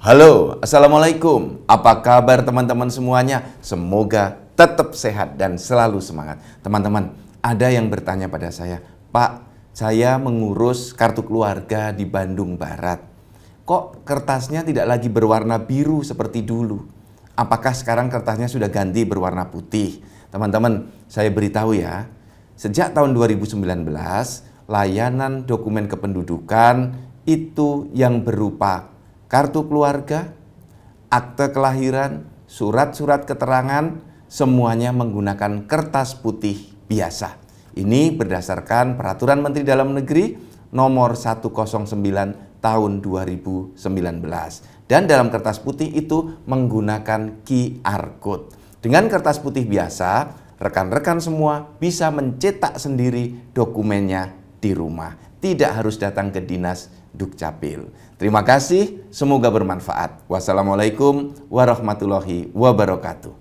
Halo, Assalamualaikum. Apa kabar teman-teman semuanya? Semoga tetap sehat dan selalu semangat. Teman-teman, ada yang bertanya pada saya, Pak, saya mengurus kartu keluarga di Bandung Barat. Kok kertasnya tidak lagi berwarna biru seperti dulu? Apakah sekarang kertasnya sudah ganti berwarna putih? Teman-teman, saya beritahu ya, sejak tahun 2019, layanan dokumen kependudukan itu yang berupa kartu keluarga, akte kelahiran, surat-surat keterangan, semuanya menggunakan kertas putih biasa. Ini berdasarkan Peraturan Menteri Dalam Negeri nomor 109 tahun 2019. Dan dalam kertas putih itu menggunakan QR code. Dengan kertas putih biasa, rekan-rekan semua bisa mencetak sendiri dokumennya di rumah tidak harus datang ke dinas Dukcapil. Terima kasih, semoga bermanfaat. Wassalamualaikum warahmatullahi wabarakatuh.